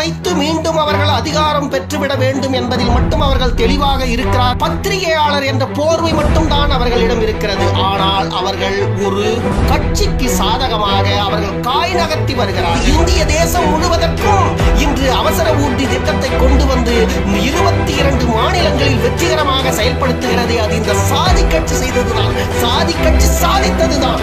வைத்து மீண்டும் அவர்கள் அதிகாரம் பெற்றுவிட வேண்டும் என்பதில் மட்டும் அவர்கள் தெளிவாக இருக்கிறார் பத்திரிகையாளர் என்ற போர்வை மட்டும் தான் அவர்களிடம் இருக்கிறது ஆனால் அவர்கள் ஒரு கட்சிக்கு சாதகமாக அவர்கள் காய் நகர்த்தி வருகிறார் இந்திய தேசம் முழுவதற்கும் இன்று அவசர ஊர்தி திட்டத்தை கொண்டு வந்து இருபத்தி இரண்டு மாநிலங்களில் வெற்றிகரமாக செயல்படுத்துகிறது அது இந்த சாதி கட்சி செய்ததுதான் சாதி கட்சி சாதித்ததுதான்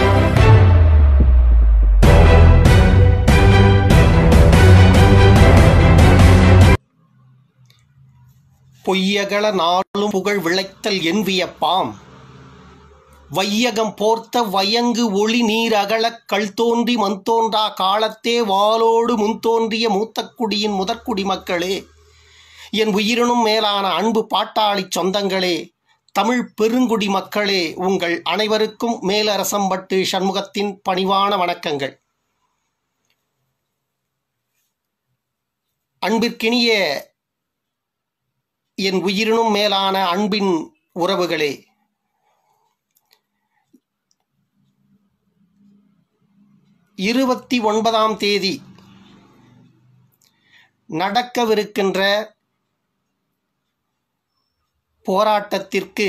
பொய்யகள நாளும் புகழ் விளைத்தல் என்வியப்பாம் வையகம் போர்த்த வயங்கு ஒளி நீர் அகலக் கல் தோன்றி மண் தோன்றா காலத்தே வாளோடு முன் தோன்றிய மூத்தக்குடியின் முதற்குடி மக்களே என் உயிரினும் மேலான அன்பு பாட்டாளி சொந்தங்களே தமிழ் பெருங்குடி மக்களே உங்கள் அனைவருக்கும் மேலரசம்பட்டு சண்முகத்தின் பணிவான வணக்கங்கள் அன்பிற்கினிய என் உயிரினும் மேலான அன்பின் உறவுகளே இருபத்தி ஒன்பதாம் தேதி நடக்கவிருக்கின்ற போராட்டத்திற்கு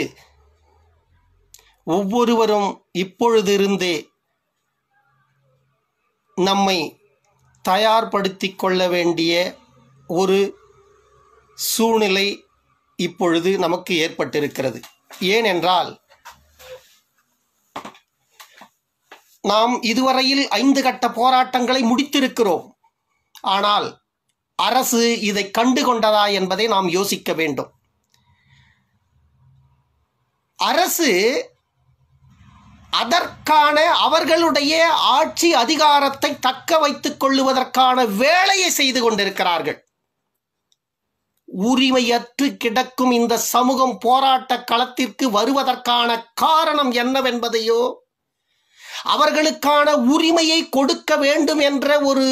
ஒவ்வொருவரும் இப்பொழுதிருந்தே நம்மை தயார்படுத்தி கொள்ள வேண்டிய ஒரு சூழ்நிலை இப்பொழுது நமக்கு ஏற்பட்டிருக்கிறது ஏனென்றால் நாம் இதுவரையில் ஐந்து கட்ட போராட்டங்களை முடித்திருக்கிறோம் ஆனால் அரசு இதை கண்டுகொண்டதா என்பதை நாம் யோசிக்க வேண்டும் அரசு அதற்கான அவர்களுடைய ஆட்சி அதிகாரத்தை தக்க வைத்துக் கொள்ளுவதற்கான வேலையை செய்து கொண்டிருக்கிறார்கள் உரிமையற்று கிடக்கும் இந்த சமூகம் போராட்ட களத்திற்கு வருவதற்கான காரணம் என்னவென்பதையோ அவர்களுக்கான உரிமையை கொடுக்க வேண்டும் என்ற ஒரு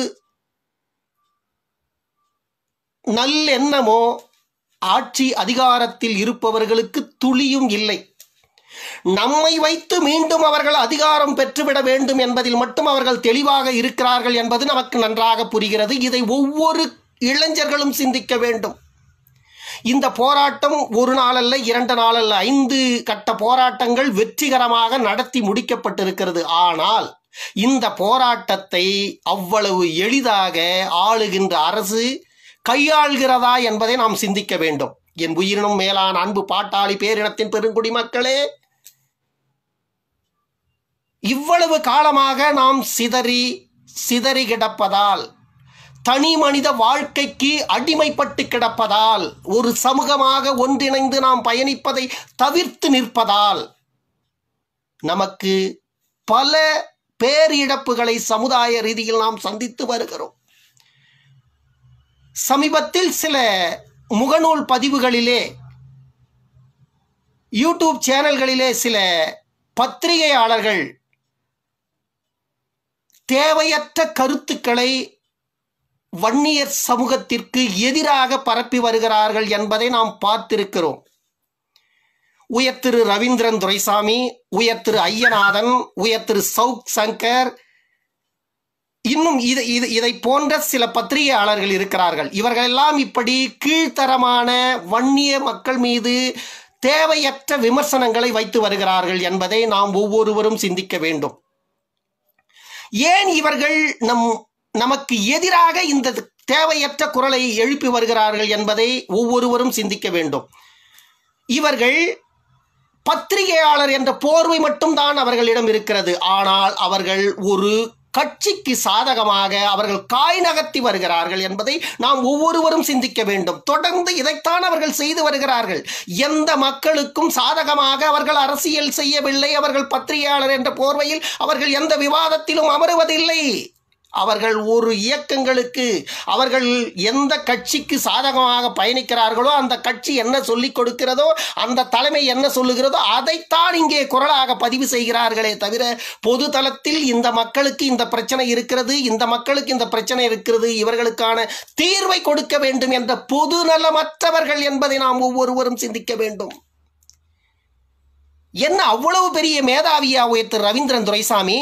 நல்லெண்ணமோ ஆட்சி அதிகாரத்தில் இருப்பவர்களுக்கு துளியும் இல்லை நம்மை வைத்து மீண்டும் அவர்கள் அதிகாரம் பெற்றுவிட வேண்டும் என்பதில் மட்டும் அவர்கள் தெளிவாக இருக்கிறார்கள் என்பது நமக்கு நன்றாக புரிகிறது இதை ஒவ்வொரு இளைஞர்களும் சிந்திக்க வேண்டும் இந்த போராட்டம் ஒரு நாளல்ல இரண்டு நாளல்ல ஐந்து கட்ட போராட்டங்கள் வெற்றிகரமாக நடத்தி முடிக்கப்பட்டிருக்கிறது ஆனால் இந்த போராட்டத்தை அவ்வளவு எளிதாக ஆளுகின்ற அரசு கையாள்கிறதா என்பதை நாம் சிந்திக்க வேண்டும் என் உயிரினும் மேலான அன்பு பாட்டாளி பேரினத்தின் பெருங்குடி மக்களே இவ்வளவு காலமாக நாம் சிதறி சிதறி கிடப்பதால் தனி மனித வாழ்க்கைக்கு அடிமைப்பட்டு கிடப்பதால் ஒரு சமூகமாக ஒன்றிணைந்து நாம் பயணிப்பதை தவிர்த்து நிற்பதால் நமக்கு பல பேரிழப்புகளை சமுதாய ரீதியில் நாம் சந்தித்து வருகிறோம் சமீபத்தில் சில முகநூல் பதிவுகளிலே யூடியூப் சேனல்களிலே சில பத்திரிகையாளர்கள் தேவையற்ற கருத்துக்களை வன்னியர் சமூகத்திற்கு எதிராக பரப்பி வருகிறார்கள் என்பதை நாம் பார்த்திருக்கிறோம் உயர் திரு ரவீந்திரன் துரைசாமி உயர் திரு ஐயநாதன் உயர் திரு சவுக் சங்கர் இன்னும் இது இது இதை போன்ற சில பத்திரிகையாளர்கள் இருக்கிறார்கள் இவர்களெல்லாம் இப்படி கீழ்த்தரமான வன்னிய மக்கள் மீது தேவையற்ற விமர்சனங்களை வைத்து வருகிறார்கள் என்பதை நாம் ஒவ்வொருவரும் சிந்திக்க வேண்டும் ஏன் இவர்கள் நம் நமக்கு எதிராக இந்த தேவையற்ற குரலை எழுப்பி வருகிறார்கள் என்பதை ஒவ்வொருவரும் சிந்திக்க வேண்டும் இவர்கள் பத்திரிகையாளர் என்ற போர்வை மட்டும்தான் அவர்களிடம் இருக்கிறது ஆனால் அவர்கள் ஒரு கட்சிக்கு சாதகமாக அவர்கள் காய் நகர்த்தி வருகிறார்கள் என்பதை நாம் ஒவ்வொருவரும் சிந்திக்க வேண்டும் தொடர்ந்து இதைத்தான் அவர்கள் செய்து வருகிறார்கள் எந்த மக்களுக்கும் சாதகமாக அவர்கள் அரசியல் செய்யவில்லை அவர்கள் பத்திரிகையாளர் என்ற போர்வையில் அவர்கள் எந்த விவாதத்திலும் அமருவதில்லை அவர்கள் ஒரு இயக்கங்களுக்கு அவர்கள் எந்த கட்சிக்கு சாதகமாக பயணிக்கிறார்களோ அந்த கட்சி என்ன சொல்லிக் கொடுக்கிறதோ அந்த தலைமை என்ன சொல்லுகிறதோ அதைத்தான் இங்கே குரலாக பதிவு செய்கிறார்களே தவிர பொது தளத்தில் இந்த மக்களுக்கு இந்த பிரச்சனை இருக்கிறது இந்த மக்களுக்கு இந்த பிரச்சனை இருக்கிறது இவர்களுக்கான தீர்வை கொடுக்க வேண்டும் என்ற பொது நலமற்றவர்கள் என்பதை நாம் ஒவ்வொருவரும் சிந்திக்க வேண்டும் என்ன அவ்வளவு பெரிய மேதாவியா உயர்த்து ரவீந்திரன் துரைசாமி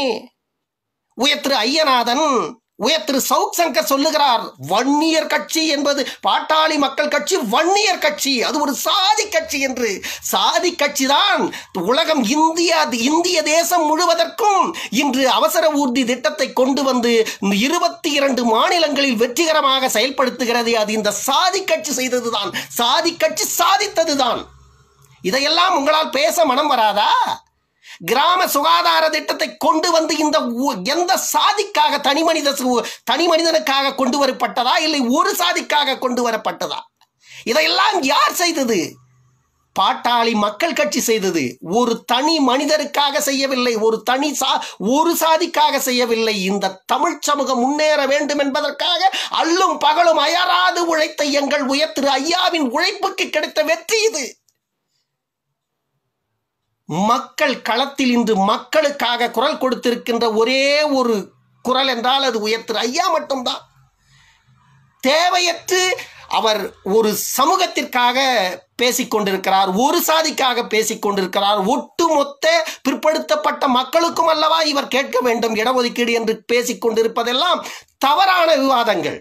உயர் திரு ஐயநாதன் உயர் திரு சங்கர் சொல்லுகிறார் வன்னியர் கட்சி என்பது பாட்டாளி மக்கள் கட்சி வன்னியர் கட்சி அது ஒரு சாதி கட்சி என்று சாதி கட்சி தான் உலகம் இந்தியா இந்திய தேசம் முழுவதற்கும் இன்று அவசர ஊர்தி திட்டத்தை கொண்டு வந்து இருபத்தி இரண்டு மாநிலங்களில் வெற்றிகரமாக செயல்படுத்துகிறது அது இந்த சாதி கட்சி செய்தது தான் சாதி கட்சி சாதித்தது தான் இதையெல்லாம் உங்களால் பேச மனம் வராதா கிராம சுகாதார திட்டத்தை கொண்டு வந்து இந்த எந்த சாதிக்காக தனி மனித தனி மனிதனுக்காக கொண்டு வரப்பட்டதா இல்லை ஒரு சாதிக்காக கொண்டு வரப்பட்டதா இதையெல்லாம் யார் செய்தது பாட்டாளி மக்கள் கட்சி செய்தது ஒரு தனி மனிதருக்காக செய்யவில்லை ஒரு தனி சா ஒரு சாதிக்காக செய்யவில்லை இந்த தமிழ் சமூகம் முன்னேற வேண்டும் என்பதற்காக அல்லும் பகலும் அயராது உழைத்த எங்கள் உயர்த்திரு ஐயாவின் உழைப்புக்கு கிடைத்த வெற்றி இது மக்கள் களத்தில் இன்று மக்களுக்காக குரல் கொடுத்திருக்கின்ற ஒரே ஒரு குரல் என்றால் அது உயர்த்துற ஐயா மட்டும்தான் தேவையற்று அவர் ஒரு சமூகத்திற்காக பேசிக்கொண்டிருக்கிறார் ஒரு சாதிக்காக பேசிக்கொண்டிருக்கிறார் ஒட்டுமொத்த பிற்படுத்தப்பட்ட மக்களுக்கும் அல்லவா இவர் கேட்க வேண்டும் இடஒதுக்கீடு என்று பேசிக்கொண்டிருப்பதெல்லாம் தவறான விவாதங்கள்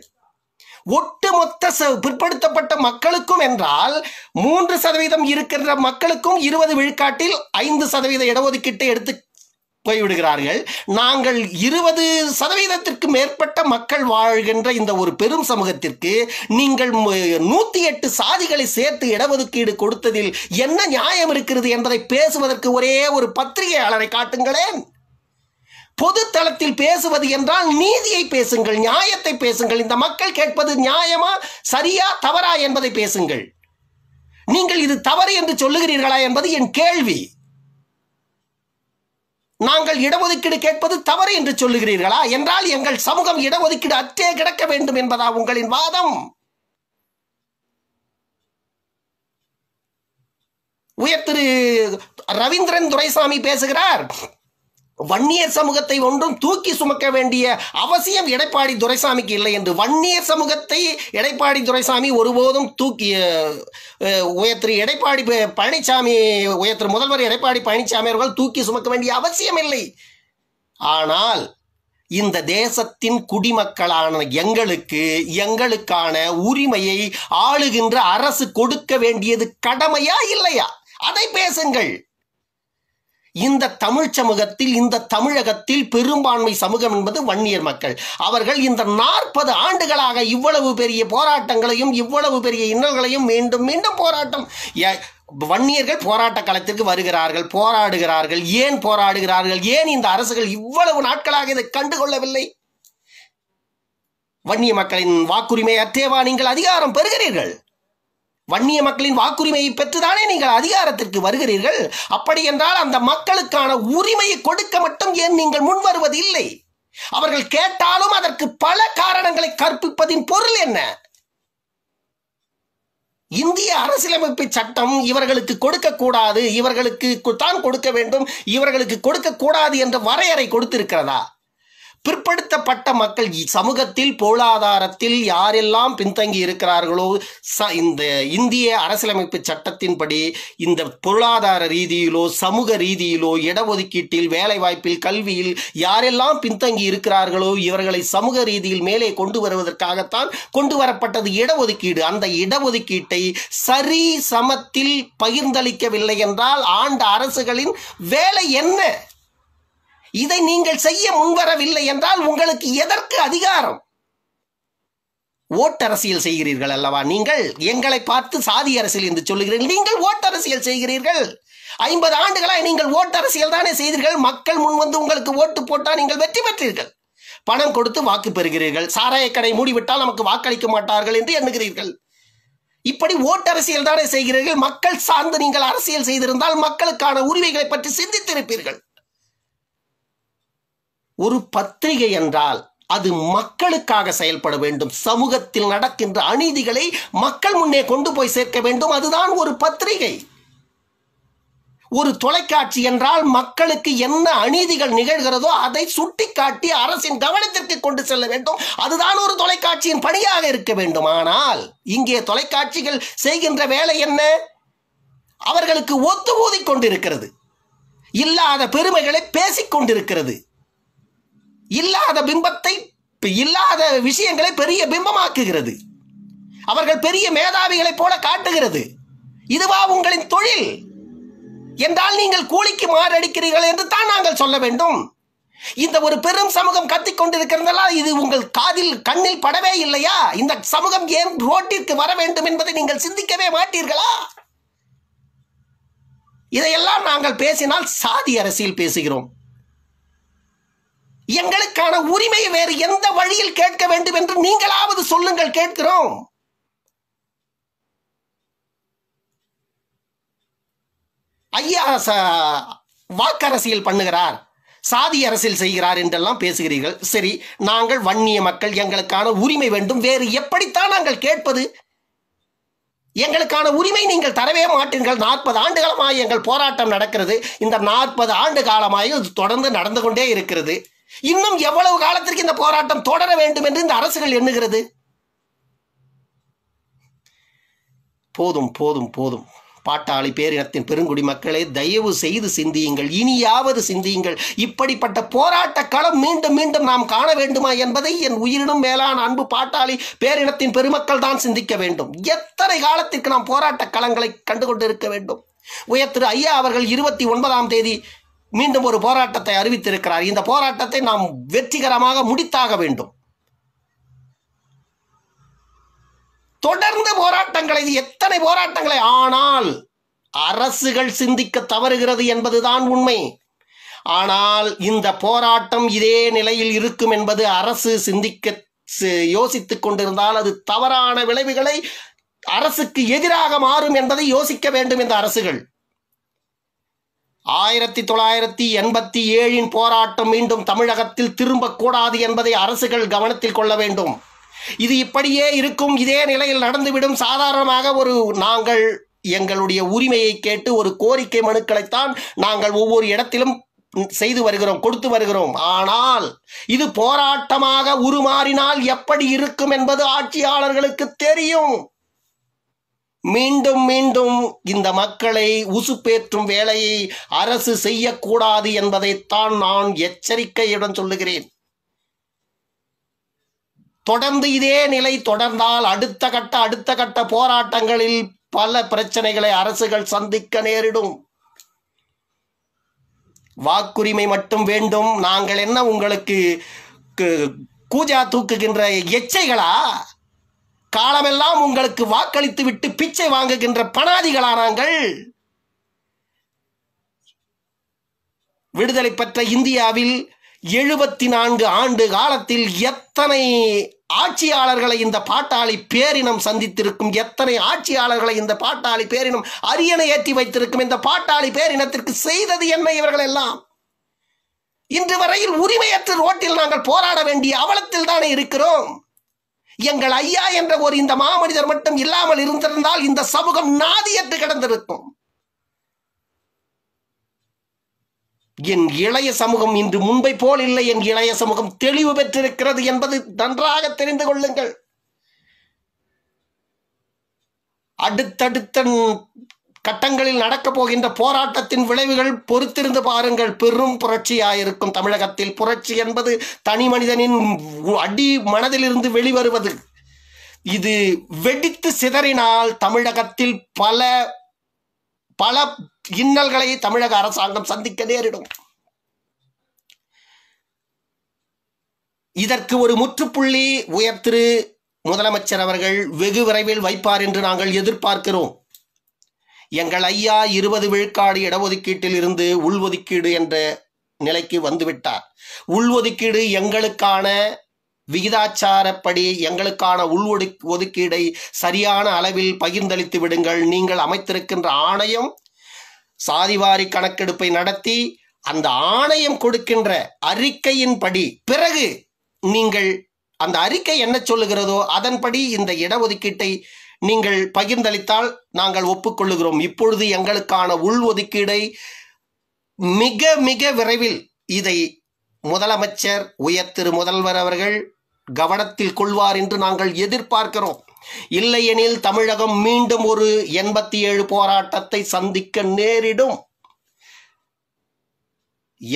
ஒட்டுமொத்த பிற்படுத்தப்பட்ட மக்களுக்கும் என்றால் மூன்று சதவீதம் இருக்கின்ற மக்களுக்கும் இருபது விழுக்காட்டில் ஐந்து சதவீத இடஒதுக்கீட்டை எடுத்து போய்விடுகிறார்கள் நாங்கள் இருபது சதவீதத்திற்கு மேற்பட்ட மக்கள் வாழ்கின்ற இந்த ஒரு பெரும் சமூகத்திற்கு நீங்கள் நூற்றி எட்டு சாதிகளை சேர்த்து இடஒதுக்கீடு கொடுத்ததில் என்ன நியாயம் இருக்கிறது என்பதை பேசுவதற்கு ஒரே ஒரு பத்திரிகையாளரை காட்டுங்களேன் பொது தளத்தில் பேசுவது என்றால் நீதியை பேசுங்கள் நியாயத்தை பேசுங்கள் இந்த மக்கள் கேட்பது நியாயமா சரியா தவறா என்பதை பேசுங்கள் நீங்கள் இது தவறு என்று சொல்லுகிறீர்களா என்பது என் கேள்வி நாங்கள் இடஒதுக்கீடு கேட்பது தவறு என்று சொல்லுகிறீர்களா என்றால் எங்கள் சமூகம் இடஒதுக்கீடு அற்றே கிடக்க வேண்டும் என்பதா உங்களின் வாதம் உயர் திரு ரவீந்திரன் துரைசாமி பேசுகிறார் வன்னியர் சமூகத்தை ஒன்றும் தூக்கி சுமக்க வேண்டிய அவசியம் எடப்பாடி துரைசாமிக்கு இல்லை என்று வன்னியர் சமூகத்தை எடப்பாடி துரைசாமி ஒருபோதும் தூக்கி உயர்த்திரு எடப்பாடி பழனிசாமி உயர்த்திரு முதல்வர் எடப்பாடி பழனிசாமி அவர்கள் தூக்கி சுமக்க வேண்டிய அவசியம் இல்லை ஆனால் இந்த தேசத்தின் குடிமக்களான எங்களுக்கு எங்களுக்கான உரிமையை ஆளுகின்ற அரசு கொடுக்க வேண்டியது கடமையா இல்லையா அதை பேசுங்கள் இந்த தமிழ் சமூகத்தில் இந்த தமிழகத்தில் பெரும்பான்மை சமூகம் என்பது வன்னியர் மக்கள் அவர்கள் இந்த நாற்பது ஆண்டுகளாக இவ்வளவு பெரிய போராட்டங்களையும் இவ்வளவு பெரிய இன்னல்களையும் மீண்டும் மீண்டும் போராட்டம் வன்னியர்கள் போராட்ட களத்திற்கு வருகிறார்கள் போராடுகிறார்கள் ஏன் போராடுகிறார்கள் ஏன் இந்த அரசுகள் இவ்வளவு நாட்களாக இதை கண்டுகொள்ளவில்லை வன்னிய மக்களின் வாக்குரிமை அற்றேவா நீங்கள் அதிகாரம் பெறுகிறீர்கள் வன்னிய மக்களின் வாக்குரிமையை பெற்றுதானே நீங்கள் அதிகாரத்திற்கு வருகிறீர்கள் அப்படி என்றால் அந்த மக்களுக்கான உரிமையை கொடுக்க மட்டும் ஏன் நீங்கள் முன்வருவது இல்லை அவர்கள் கேட்டாலும் அதற்கு பல காரணங்களை கற்பிப்பதின் பொருள் என்ன இந்திய அரசியலமைப்பு சட்டம் இவர்களுக்கு கொடுக்கக்கூடாது இவர்களுக்கு தான் கொடுக்க வேண்டும் இவர்களுக்கு கொடுக்கக்கூடாது என்ற வரையறை கொடுத்திருக்கிறதா பிற்படுத்தப்பட்ட மக்கள் சமூகத்தில் பொருளாதாரத்தில் யாரெல்லாம் பின்தங்கி இருக்கிறார்களோ ச இந்த இந்திய அரசியலமைப்பு சட்டத்தின்படி இந்த பொருளாதார ரீதியிலோ சமூக ரீதியிலோ இடஒதுக்கீட்டில் வேலைவாய்ப்பில் கல்வியில் யாரெல்லாம் பின்தங்கி இருக்கிறார்களோ இவர்களை சமூக ரீதியில் மேலே கொண்டு வருவதற்காகத்தான் கொண்டு வரப்பட்டது இடஒதுக்கீடு அந்த இடஒதுக்கீட்டை சரி சமத்தில் பகிர்ந்தளிக்கவில்லை என்றால் ஆண்ட அரசுகளின் வேலை என்ன இதை நீங்கள் செய்ய முன்வரவில்லை என்றால் உங்களுக்கு எதற்கு அதிகாரம் ஓட்டரசியல் செய்கிறீர்கள் அல்லவா நீங்கள் எங்களை பார்த்து சாதி அரசியல் என்று சொல்லுகிறீர்கள் நீங்கள் ஓட்டரசியல் செய்கிறீர்கள் ஐம்பது ஆண்டுகளாய் நீங்கள் ஓட்டரசியல் தானே செய்தீர்கள் மக்கள் முன் வந்து உங்களுக்கு ஓட்டு போட்டால் நீங்கள் வெற்றி பெற்றீர்கள் பணம் கொடுத்து வாக்கு பெறுகிறீர்கள் சாராய கடை மூடிவிட்டால் நமக்கு வாக்களிக்க மாட்டார்கள் என்று எண்ணுகிறீர்கள் இப்படி ஓட்டரசியல் தானே செய்கிறீர்கள் மக்கள் சார்ந்து நீங்கள் அரசியல் செய்திருந்தால் மக்களுக்கான உரிமைகளை பற்றி சிந்தித்திருப்பீர்கள் ஒரு பத்திரிகை என்றால் அது மக்களுக்காக செயல்பட வேண்டும் சமூகத்தில் நடக்கின்ற அநீதிகளை மக்கள் முன்னே கொண்டு போய் சேர்க்க வேண்டும் அதுதான் ஒரு பத்திரிகை ஒரு தொலைக்காட்சி என்றால் மக்களுக்கு என்ன அநீதிகள் நிகழ்கிறதோ அதை சுட்டிக்காட்டி அரசின் கவனத்திற்கு கொண்டு செல்ல வேண்டும் அதுதான் ஒரு தொலைக்காட்சியின் பணியாக இருக்க வேண்டும் ஆனால் இங்கே தொலைக்காட்சிகள் செய்கின்ற வேலை என்ன அவர்களுக்கு ஒத்து ஊதி கொண்டிருக்கிறது இல்லாத பெருமைகளை பேசிக் கொண்டிருக்கிறது இல்லாத பிம்பத்தை இல்லாத விஷயங்களை பெரிய பிம்பமாக்குகிறது அவர்கள் பெரிய மேதாவிகளைப் போல காட்டுகிறது இதுவா உங்களின் தொழில் என்றால் நீங்கள் கூலிக்கு மாரடிக்கிறீர்கள் என்று தான் நாங்கள் சொல்ல வேண்டும் இந்த ஒரு பெரும் சமூகம் கத்திக் கொண்டிருக்கிறதெல்லாம் இது உங்கள் காதில் கண்ணில் படவே இல்லையா இந்த சமூகம் ஏன் ரோட்டிற்கு வர வேண்டும் என்பதை நீங்கள் சிந்திக்கவே மாட்டீர்களா இதையெல்லாம் நாங்கள் பேசினால் சாதி அரசியல் பேசுகிறோம் எங்களுக்கான உரிமை வேறு எந்த வழியில் கேட்க வேண்டும் என்று நீங்களாவது சொல்லுங்கள் கேட்கிறோம் ஐயா வாக்கு அரசியல் பண்ணுகிறார் சாதி அரசியல் செய்கிறார் என்றெல்லாம் பேசுகிறீர்கள் சரி நாங்கள் வன்னிய மக்கள் எங்களுக்கான உரிமை வேண்டும் வேறு எப்படித்தான் நாங்கள் கேட்பது எங்களுக்கான உரிமை நீங்கள் தரவே மாட்டீர்கள் நாற்பது ஆண்டு காலமாக எங்கள் போராட்டம் நடக்கிறது இந்த நாற்பது ஆண்டு காலமாக தொடர்ந்து நடந்து கொண்டே இருக்கிறது இன்னும் எவ்வளவு காலத்திற்கு இந்த போராட்டம் தொடர வேண்டும் என்று இந்த அரசுகள் எண்ணுகிறது போதும் போதும் போதும் பாட்டாளி பேரினத்தின் பெருங்குடி மக்களே தயவு செய்து சிந்தியுங்கள் இனியாவது சிந்தியுங்கள் இப்படிப்பட்ட போராட்ட களம் மீண்டும் மீண்டும் நாம் காண வேண்டுமா என்பதை என் உயிரினும் மேலான அன்பு பாட்டாளி பேரினத்தின் பெருமக்கள் தான் சிந்திக்க வேண்டும் எத்தனை காலத்திற்கு நாம் போராட்ட களங்களை கண்டுகொண்டிருக்க வேண்டும் உயர் திரு ஐயா அவர்கள் இருபத்தி ஒன்பதாம் தேதி மீண்டும் ஒரு போராட்டத்தை அறிவித்திருக்கிறார் இந்த போராட்டத்தை நாம் வெற்றிகரமாக முடித்தாக வேண்டும் தொடர்ந்து போராட்டங்களை எத்தனை போராட்டங்களை ஆனால் அரசுகள் சிந்திக்க தவறுகிறது என்பதுதான் உண்மை ஆனால் இந்த போராட்டம் இதே நிலையில் இருக்கும் என்பது அரசு சிந்திக்க யோசித்துக் கொண்டிருந்தால் அது தவறான விளைவுகளை அரசுக்கு எதிராக மாறும் என்பதை யோசிக்க வேண்டும் இந்த அரசுகள் ஆயிரத்தி தொள்ளாயிரத்தி எண்பத்தி ஏழின் போராட்டம் மீண்டும் தமிழகத்தில் திரும்பக்கூடாது என்பதை அரசுகள் கவனத்தில் கொள்ள வேண்டும் இது இப்படியே இருக்கும் இதே நிலையில் நடந்துவிடும் சாதாரணமாக ஒரு நாங்கள் எங்களுடைய உரிமையை கேட்டு ஒரு கோரிக்கை மனுக்களைத்தான் நாங்கள் ஒவ்வொரு இடத்திலும் செய்து வருகிறோம் கொடுத்து வருகிறோம் ஆனால் இது போராட்டமாக உருமாறினால் எப்படி இருக்கும் என்பது ஆட்சியாளர்களுக்கு தெரியும் மீண்டும் மீண்டும் இந்த மக்களை உசுப்பேற்றும் வேலையை அரசு செய்யக்கூடாது என்பதைத்தான் நான் எச்சரிக்கையுடன் சொல்லுகிறேன் தொடர்ந்து இதே நிலை தொடர்ந்தால் அடுத்த கட்ட அடுத்த கட்ட போராட்டங்களில் பல பிரச்சனைகளை அரசுகள் சந்திக்க நேரிடும் வாக்குரிமை மட்டும் வேண்டும் நாங்கள் என்ன உங்களுக்கு கூஜா தூக்குகின்ற எச்சைகளா காலமெல்லாம் உங்களுக்கு வாக்களித்து விட்டு பிச்சை வாங்குகின்ற பணாதிகளானாங்கள் நாங்கள் விடுதலை பெற்ற இந்தியாவில் எழுபத்தி நான்கு ஆண்டு காலத்தில் எத்தனை ஆட்சியாளர்களை இந்த பாட்டாளி பேரினம் சந்தித்திருக்கும் எத்தனை ஆட்சியாளர்களை இந்த பாட்டாளி பேரினம் அரியணை ஏற்றி வைத்திருக்கும் இந்த பாட்டாளி பேரினத்திற்கு செய்தது என்ன இவர்கள் எல்லாம் இன்று வரையில் உரிமையற்ற ரோட்டில் நாங்கள் போராட வேண்டிய அவலத்தில் தானே இருக்கிறோம் எங்கள் ஐயா என்ற ஒரு இந்த மாமனிதர் மட்டும் இல்லாமல் இருந்திருந்தால் இந்த சமூகம் நாதியற்று கிடந்திருக்கும் என் இளைய சமூகம் இன்று முன்பை போல் இல்லை என் இளைய சமூகம் தெளிவு பெற்றிருக்கிறது என்பது நன்றாக தெரிந்து கொள்ளுங்கள் அடுத்தடுத்த கட்டங்களில் நடக்கப் போகின்ற போராட்டத்தின் விளைவுகள் பொறுத்திருந்து பாருங்கள் பெரும் புரட்சியாயிருக்கும் தமிழகத்தில் புரட்சி என்பது தனி மனிதனின் அடி மனதிலிருந்து வெளிவருவது இது வெடித்து சிதறினால் தமிழகத்தில் பல பல இன்னல்களை தமிழக அரசாங்கம் சந்திக்க நேரிடும் இதற்கு ஒரு முற்றுப்புள்ளி உயர்த்திரு முதலமைச்சர் அவர்கள் வெகு விரைவில் வைப்பார் என்று நாங்கள் எதிர்பார்க்கிறோம் எங்கள் ஐயா இருபது விழுக்காடு இடஒதுக்கீட்டில் இருந்து உள்ஒதுக்கீடு என்ற நிலைக்கு வந்துவிட்டார் உள்ஒதுக்கீடு எங்களுக்கான விகிதாச்சாரப்படி எங்களுக்கான உள் ஒதுக்கீடை சரியான அளவில் பகிர்ந்தளித்து விடுங்கள் நீங்கள் அமைத்திருக்கின்ற ஆணையம் சாதிவாரி கணக்கெடுப்பை நடத்தி அந்த ஆணையம் கொடுக்கின்ற அறிக்கையின்படி பிறகு நீங்கள் அந்த அறிக்கை என்ன சொல்லுகிறதோ அதன்படி இந்த இடஒதுக்கீட்டை நீங்கள் பகிர்ந்தளித்தால் நாங்கள் ஒப்புக்கொள்ளுகிறோம் இப்பொழுது எங்களுக்கான உள் ஒதுக்கீடை மிக மிக விரைவில் இதை முதலமைச்சர் உயர் முதல்வர் அவர்கள் கவனத்தில் கொள்வார் என்று நாங்கள் எதிர்பார்க்கிறோம் இல்லையெனில் தமிழகம் மீண்டும் ஒரு எண்பத்தி ஏழு போராட்டத்தை சந்திக்க நேரிடும்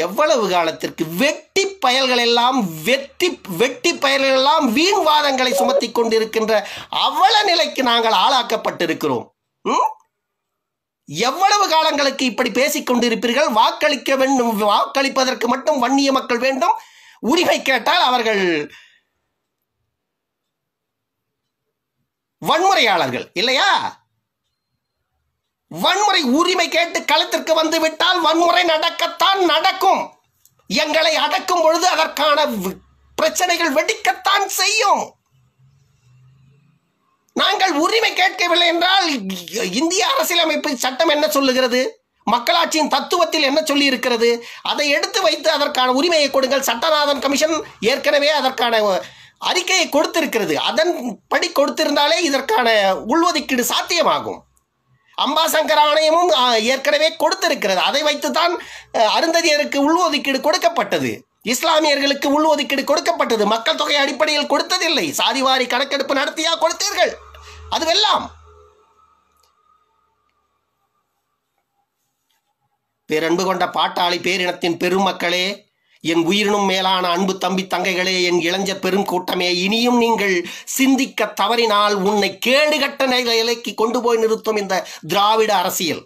எவ்வளவு காலத்திற்கு வெட்டி பயல்கள் எல்லாம் வெட்டி வெட்டி பயல்கள் எல்லாம் வீண் வாதங்களை சுமத்தி கொண்டிருக்கின்ற அவ்வள நிலைக்கு நாங்கள் ஆளாக்கப்பட்டிருக்கிறோம் எவ்வளவு காலங்களுக்கு இப்படி பேசிக் கொண்டிருப்பீர்கள் வாக்களிக்க வேண்டும் வாக்களிப்பதற்கு மட்டும் வன்னிய மக்கள் வேண்டும் உரிமை கேட்டால் அவர்கள் வன்முறையாளர்கள் இல்லையா வன்முறை உரிமை கேட்டு களத்திற்கு வந்து விட்டால் வன்முறை நடக்கத்தான் நடக்கும் எங்களை அடக்கும் பொழுது அதற்கான பிரச்சனைகள் வெடிக்கத்தான் செய்யும் நாங்கள் உரிமை கேட்கவில்லை என்றால் இந்திய அரசியலமைப்பு சட்டம் என்ன சொல்லுகிறது மக்களாட்சியின் தத்துவத்தில் என்ன சொல்லி இருக்கிறது அதை எடுத்து வைத்து அதற்கான உரிமையை கொடுங்கள் சட்டநாதன் கமிஷன் ஏற்கனவே அதற்கான அறிக்கையை கொடுத்திருக்கிறது அதன்படி கொடுத்திருந்தாலே இதற்கான உள்ஒதுக்கீடு சாத்தியமாகும் அம்பாசங்கர் ஆணையமும் ஏற்கனவே கொடுத்திருக்கிறது அதை வைத்துதான் அருந்ததியருக்கு உள்ஒதுக்கீடு கொடுக்கப்பட்டது இஸ்லாமியர்களுக்கு உள்ஒதுக்கீடு கொடுக்கப்பட்டது மக்கள் தொகை அடிப்படையில் கொடுத்ததில்லை சாதிவாரி கணக்கெடுப்பு நடத்தியா கொடுத்தீர்கள் அதுவெல்லாம் பேரன்பு கொண்ட பாட்டாளி பேரினத்தின் பெருமக்களே என் உயிரினும் மேலான அன்பு தம்பி தங்கைகளே என் இளைஞ பெருங்கூட்டமே இனியும் நீங்கள் சிந்திக்க தவறினால் உன்னை கேடுகட்ட நிலைக்கு கொண்டு போய் நிறுத்தும் இந்த திராவிட அரசியல்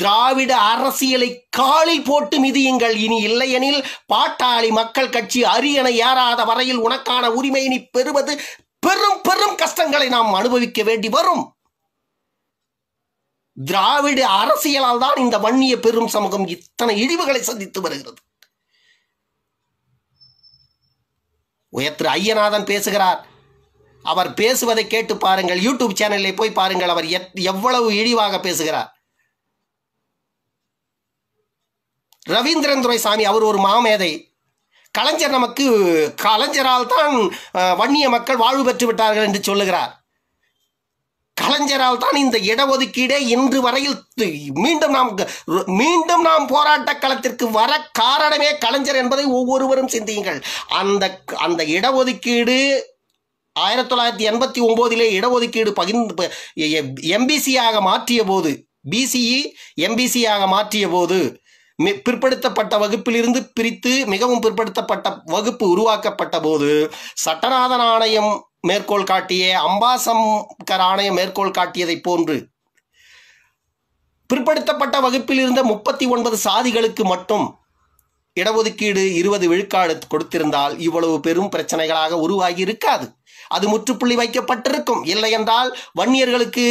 திராவிட அரசியலை காலில் போட்டு மிதியுங்கள் இனி இல்லையெனில் பாட்டாளி மக்கள் கட்சி அரியணை ஏறாத வரையில் உனக்கான உரிமை இனி பெறுவது பெரும் பெரும் கஷ்டங்களை நாம் அனுபவிக்க வேண்டி வரும் திராவிட அரசியலால் தான் இந்த வன்னிய பெரும் சமூகம் இத்தனை இழிவுகளை சந்தித்து வருகிறது உயர்த்திரு ஐயநாதன் பேசுகிறார் அவர் பேசுவதை கேட்டு பாருங்கள் யூடியூப் சேனலில் போய் பாருங்கள் அவர் எவ்வளவு இழிவாக பேசுகிறார் ரவீந்திரன் துரைசாமி அவர் ஒரு மாமேதை கலைஞர் நமக்கு கலைஞரால் தான் வன்னிய மக்கள் வாழ்வு பெற்று விட்டார்கள் என்று சொல்லுகிறார் கலைஞரால் தான் இந்த இடஒதுக்கீடே இன்று வரையில் மீண்டும் நாம் மீண்டும் நாம் போராட்ட களத்திற்கு வர காரணமே கலைஞர் என்பதை ஒவ்வொருவரும் சிந்தியுங்கள் அந்த அந்த இடஒதுக்கீடு ஆயிரத்தி தொள்ளாயிரத்தி எண்பத்தி ஒம்போதிலே இடஒதுக்கீடு பகிர்ந்து எம்பிசியாக மாற்றிய போது பிசிஇ எம்பிசியாக மாற்றிய போது பிற்படுத்தப்பட்ட வகுப்பிலிருந்து பிரித்து மிகவும் பிற்படுத்தப்பட்ட வகுப்பு உருவாக்கப்பட்ட போது சட்டநாதன் ஆணையம் மேற்கோள் காட்டிய அம்பாசம்கர் ஆணையம் மேற்கோள் காட்டியதைப் போன்று பிற்படுத்தப்பட்ட வகுப்பில் இருந்த முப்பத்தி ஒன்பது சாதிகளுக்கு மட்டும் இடஒதுக்கீடு இருபது விழுக்காடு கொடுத்திருந்தால் இவ்வளவு பெரும் பிரச்சனைகளாக உருவாகி இருக்காது அது முற்றுப்புள்ளி வைக்கப்பட்டிருக்கும் இல்லை என்றால் வன்னியர்களுக்கு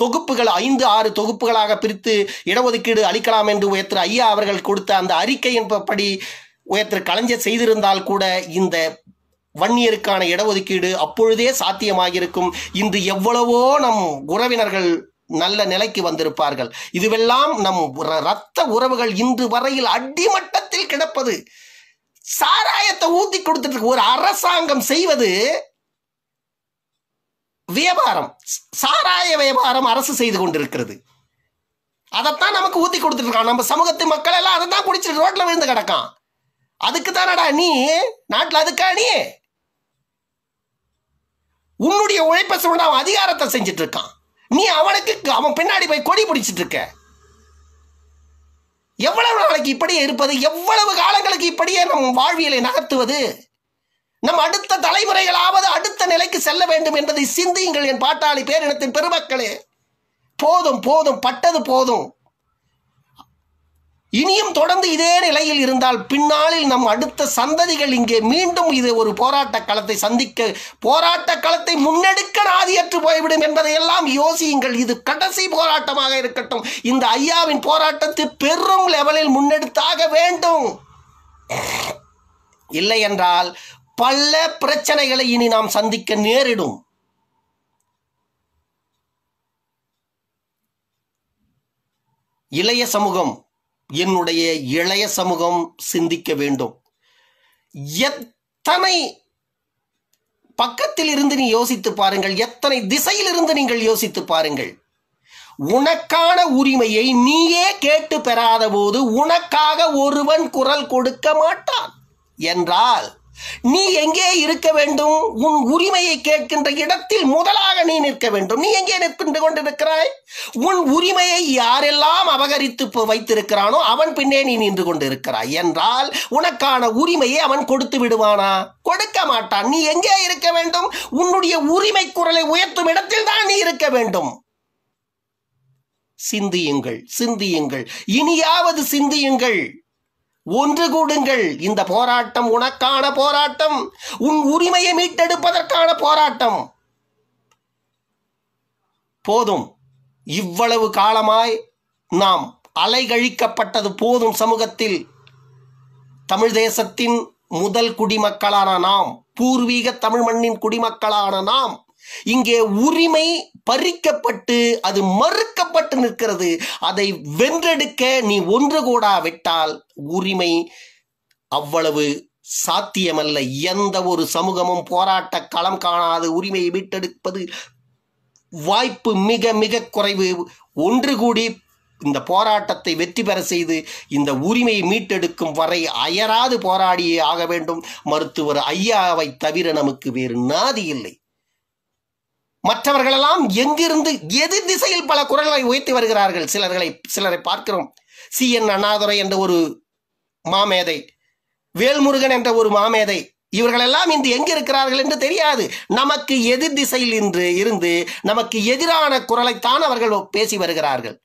தொகுப்புகள் ஐந்து ஆறு தொகுப்புகளாக பிரித்து இடஒதுக்கீடு அளிக்கலாம் என்று உயர்த்த ஐயா அவர்கள் கொடுத்த அந்த அறிக்கையின் படி உயர்த்திர கலைஞர் செய்திருந்தால் கூட இந்த வன்னியருக்கான இடஒதுக்கீடு அப்பொழுதே சாத்தியமாகியிருக்கும் இன்று எவ்வளவோ நம் உறவினர்கள் நல்ல நிலைக்கு வந்திருப்பார்கள் இதுவெல்லாம் நம் ரத்த உறவுகள் இன்று வரையில் அடிமட்டத்தில் கிடப்பது சாராயத்தை ஊத்தி கொடுத்துட்டு ஒரு அரசாங்கம் செய்வது வியாபாரம் சாராய வியாபாரம் அரசு செய்து கொண்டிருக்கிறது அதைத்தான் நமக்கு ஊத்தி கொடுத்துட்டு நம்ம சமூகத்து மக்கள் எல்லாம் அதை தான் குடிச்சிட்டு ரோட்ல விழுந்து கிடக்கான் அதுக்கு தானடா நீ நாட்டில் அதுக்கா நீ உன்னுடைய உழைப்பை சொல்ல அவன் அதிகாரத்தை செஞ்சுட்டு இருக்கான் நீ அவனுக்கு அவன் பின்னாடி போய் கொடி பிடிச்சிட்டு இருக்க எவ்வளவு நாளைக்கு இப்படியே இருப்பது எவ்வளவு காலங்களுக்கு இப்படியே நம் வாழ்வியலை நகர்த்துவது நம் அடுத்த தலைமுறைகளாவது அடுத்த நிலைக்கு செல்ல வேண்டும் என்பதை சிந்தியுங்கள் என் பாட்டாளி பேரினத்தின் பெருமக்களே போதும் போதும் பட்டது போதும் இனியும் தொடர்ந்து இதே நிலையில் இருந்தால் பின்னாளில் நம் அடுத்த சந்ததிகள் இங்கே மீண்டும் இது ஒரு போராட்ட களத்தை சந்திக்க போராட்ட களத்தை முன்னெடுக்க நாதியற்று போய்விடும் என்பதை எல்லாம் யோசியுங்கள் இது கடைசி போராட்டமாக இருக்கட்டும் இந்த ஐயாவின் போராட்டத்தை பெரும் லெவலில் முன்னெடுத்தாக வேண்டும் இல்லை என்றால் பல பிரச்சனைகளை இனி நாம் சந்திக்க நேரிடும் இளைய சமூகம் என்னுடைய இளைய சமூகம் சிந்திக்க வேண்டும் எத்தனை பக்கத்தில் இருந்து நீ யோசித்து பாருங்கள் எத்தனை திசையிலிருந்து நீங்கள் யோசித்து பாருங்கள் உனக்கான உரிமையை நீயே கேட்டு பெறாத போது உனக்காக ஒருவன் குரல் கொடுக்க மாட்டான் என்றால் நீ எங்கே இருக்க வேண்டும் உன் உரிமையை கேட்கின்ற இடத்தில் முதலாக நீ நிற்க வேண்டும் நீ எங்கே நிற்கின்ற கொண்டிருக்கிறாய் உன் உரிமையை யாரெல்லாம் அபகரித்து வைத்திருக்கிறானோ அவன் பின்னே நீ நின்று கொண்டிருக்கிறாய் என்றால் உனக்கான உரிமையை அவன் கொடுத்து விடுவானா கொடுக்க மாட்டான் நீ எங்கே இருக்க வேண்டும் உன்னுடைய உரிமை குரலை உயர்த்தும் இடத்தில் தான் நீ இருக்க வேண்டும் சிந்தியுங்கள் சிந்தியுங்கள் இனியாவது சிந்தியுங்கள் ஒன்று கூடுங்கள் இந்த போராட்டம் உனக்கான போராட்டம் உன் உரிமையை மீட்டெடுப்பதற்கான போராட்டம் போதும் இவ்வளவு காலமாய் நாம் அலைகழிக்கப்பட்டது போதும் சமூகத்தில் தமிழ் தேசத்தின் முதல் குடிமக்களான நாம் பூர்வீக தமிழ் மண்ணின் குடிமக்களான நாம் இங்கே உரிமை பறிக்கப்பட்டு அது மறுக்கப்பட்டு நிற்கிறது அதை வென்றெடுக்க நீ ஒன்று கூடாவிட்டால் உரிமை அவ்வளவு சாத்தியமல்ல எந்த ஒரு சமூகமும் போராட்ட களம் காணாத உரிமையை மீட்டெடுப்பது வாய்ப்பு மிக மிக குறைவு ஒன்று கூடி இந்த போராட்டத்தை வெற்றி பெற செய்து இந்த உரிமையை மீட்டெடுக்கும் வரை அயராது போராடியே ஆக வேண்டும் மருத்துவர் ஐயாவை தவிர நமக்கு வேறு நாதி இல்லை மற்றவர்களெல்லாம் எங்கிருந்து எதிர் திசையில் பல குரல்களை உயர்த்தி வருகிறார்கள் சிலர்களை சிலரை பார்க்கிறோம் சி என் அண்ணாதுரை என்ற ஒரு மாமேதை வேல்முருகன் என்ற ஒரு மாமேதை இவர்களெல்லாம் இன்று எங்கே இருக்கிறார்கள் என்று தெரியாது நமக்கு எதிர் திசையில் இன்று இருந்து நமக்கு எதிரான குரலைத்தான் அவர்கள் பேசி வருகிறார்கள்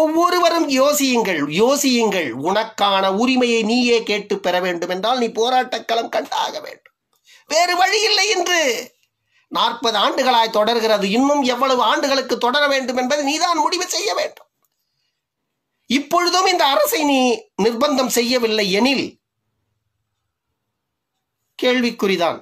ஒவ்வொருவரும் யோசியுங்கள் யோசியுங்கள் உனக்கான உரிமையை நீயே கேட்டு பெற வேண்டும் என்றால் நீ போராட்டக்களம் கண்டாக வேண்டும் வேறு வழி இல்லை என்று நாற்பது ஆண்டுகளாய் தொடர்கிறது இன்னும் எவ்வளவு ஆண்டுகளுக்கு தொடர வேண்டும் என்பதை நீதான் முடிவு செய்ய வேண்டும் இப்பொழுதும் இந்த அரசை நீ நிர்பந்தம் செய்யவில்லை எனில் கேள்விக்குறிதான்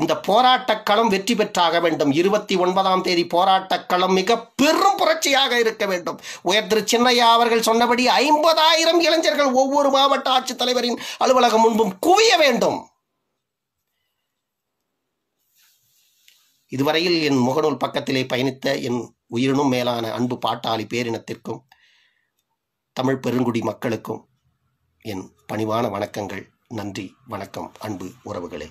இந்த போராட்டக்களம் வெற்றி பெற்றாக வேண்டும் இருபத்தி ஒன்பதாம் தேதி போராட்டக்களம் மிக பெரும் புரட்சியாக இருக்க வேண்டும் உயர் திரு சின்னையா அவர்கள் சொன்னபடி ஐம்பதாயிரம் இளைஞர்கள் ஒவ்வொரு மாவட்ட ஆட்சித்தலைவரின் அலுவலகம் முன்பும் குவிய வேண்டும் இதுவரையில் என் முகநூல் பக்கத்திலே பயணித்த என் உயிரினும் மேலான அன்பு பாட்டாளி பேரினத்திற்கும் தமிழ் பெருங்குடி மக்களுக்கும் என் பணிவான வணக்கங்கள் நன்றி வணக்கம் அன்பு உறவுகளே